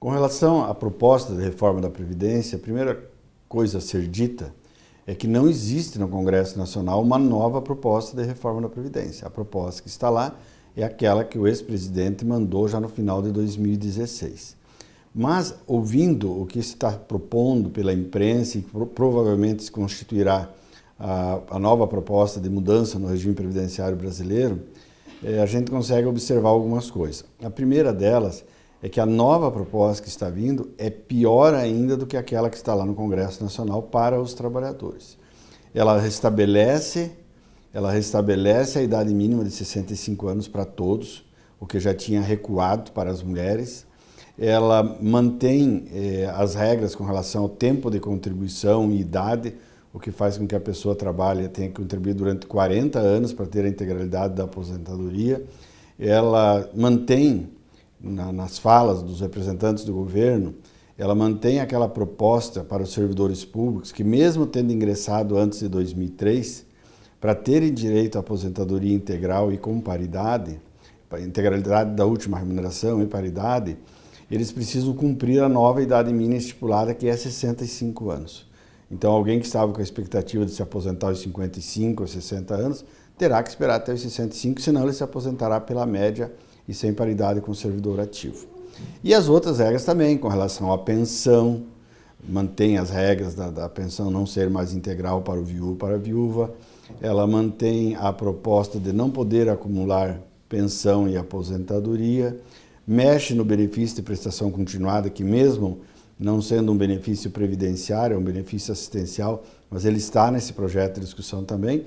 Com relação à proposta de reforma da Previdência, a primeira coisa a ser dita é que não existe no Congresso Nacional uma nova proposta de reforma da Previdência. A proposta que está lá é aquela que o ex-presidente mandou já no final de 2016. Mas, ouvindo o que se está propondo pela imprensa e que provavelmente se constituirá a, a nova proposta de mudança no regime previdenciário brasileiro, eh, a gente consegue observar algumas coisas. A primeira delas é é que a nova proposta que está vindo é pior ainda do que aquela que está lá no Congresso Nacional para os trabalhadores. Ela restabelece, ela restabelece a idade mínima de 65 anos para todos, o que já tinha recuado para as mulheres. Ela mantém eh, as regras com relação ao tempo de contribuição e idade, o que faz com que a pessoa trabalhe tenha que contribuir durante 40 anos para ter a integralidade da aposentadoria. Ela mantém na, nas falas dos representantes do governo, ela mantém aquela proposta para os servidores públicos que, mesmo tendo ingressado antes de 2003, para terem direito à aposentadoria integral e com paridade, integralidade da última remuneração e paridade, eles precisam cumprir a nova idade mínima estipulada, que é 65 anos. Então, alguém que estava com a expectativa de se aposentar aos 55 ou 60 anos, terá que esperar até os 65, senão ele se aposentará pela média e sem paridade com o servidor ativo. E as outras regras também, com relação à pensão, mantém as regras da, da pensão não ser mais integral para o viúvo para a viúva, ela mantém a proposta de não poder acumular pensão e aposentadoria, mexe no benefício de prestação continuada, que mesmo não sendo um benefício previdenciário, é um benefício assistencial, mas ele está nesse projeto de discussão também,